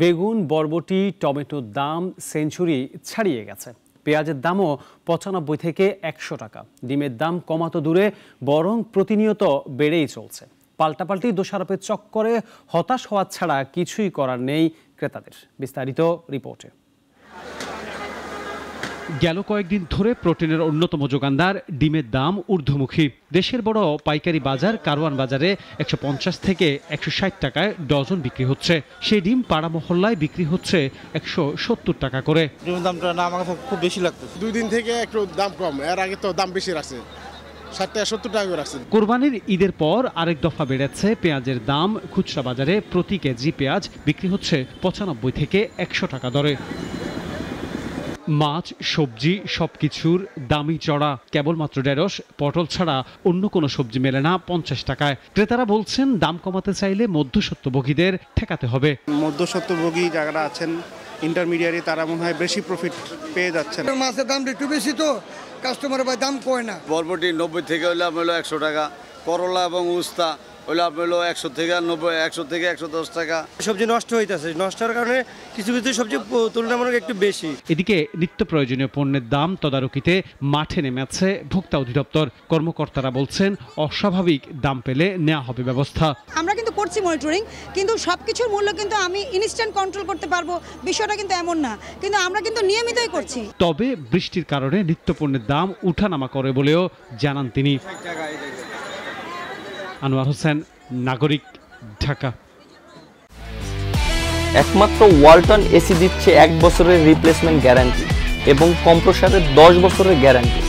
বেগুন বরবটি টমেটোর দাম সেঞ্চুরি ছাড়িয়ে গেছে পেঁয়াজের দামও পঁচানব্বই থেকে একশো টাকা ডিমের দাম কমাত দূরে বরং প্রতিনিয়ত বেড়েই চলছে পাল্টাপাল্টি দোষারোপের চক্করে হতাশ হওয়া ছাড়া কিছুই করার নেই ক্রেতাদের বিস্তারিত রিপোর্টে গেল কয়েকদিন ধরে প্রোটিনের অন্যতম যোগানদার ডিমের দাম ঊর্ধ্বমুখী দেশের বড় পাইকারি বাজার কারওয়ান বাজারে একশো পঞ্চাশ থেকে একশো ষাট টাকায় ডজন বিক্রি হচ্ছে সেই ডিম পাড়া মহল্লায় বিক্রি হচ্ছে একশো সত্তর টাকা করে ডিমের দামটা না আমার খুব বেশি লাগতো দুই দিন থেকে একটু দাম কম এর আগে তো দাম বেশি রাখছে কোরবানির ঈদের পর আরেক দফা বেড়েছে পেঁয়াজের দাম খুচরা বাজারে প্রতি কেজি পেঁয়াজ বিক্রি হচ্ছে পঁচানব্বই থেকে একশো টাকা দরে মাছ সবজি সব কিছুর দামি চড়া কেবলমাত্র ঢেঁড়স পটল ছাড়া অন্য কোনো সবজি মেলে না পঞ্চাশ টাকায় ক্রেতারা বলছেন দাম কমাতে চাইলে মধ্যসত্ত্বভোগীদের ঠেকাতে হবে মধ্যসত্ত্বভোগী যারা আছেন ইন্টারমিডিয়ারি তারা মনে হয় বেশি প্রফিট পেয়ে যাচ্ছেন মাছের দাম একটু বেশি তো কাস্টমার ভাই দাম কয় না বরবটি নব্বই থেকে হলে আমি হলো একশো টাকা করলা এবং উস্তা হলো আপনার হলো একশো থেকে নব্বই একশো থেকে একশো দশ টাকা সবজি নষ্ট হইতেছে নষ্ট হওয়ার কারণে কিছু কিছু সবজি তুলনামূলক একটু বেশি এদিকে নিত্য প্রয়োজনীয় পণ্যের দাম তদারকিতে মাঠে নেমেছে ভোক্তা অধিদপ্তর কর্মকর্তারা বলছেন অস্বাভাবিক দাম পেলে নেওয়া হবে ব্যবস্থা আমরা কিন্তু করছি মনিটরিং কিন্তু সব কিছুর মূল্য কিন্তু আমি ইনস্ট্যান্ট কন্ট্রোল করতে পারবো বিষয়টা কিন্তু এমন না কিন্তু আমরা কিন্তু নিয়মিতই করছি তবে বৃষ্টির কারণে নিত্যপণ্যের দাম উঠানামা করে বলেও জানান তিনি আনোয়ার হোসেন নাগরিক ঢাকা একমাত্র ওয়ালটন এসি দিচ্ছে এক বছরের রিপ্লেসমেন্ট গ্যারান্টি এবং কম্প্রসারের দশ বছরের গ্যারান্টি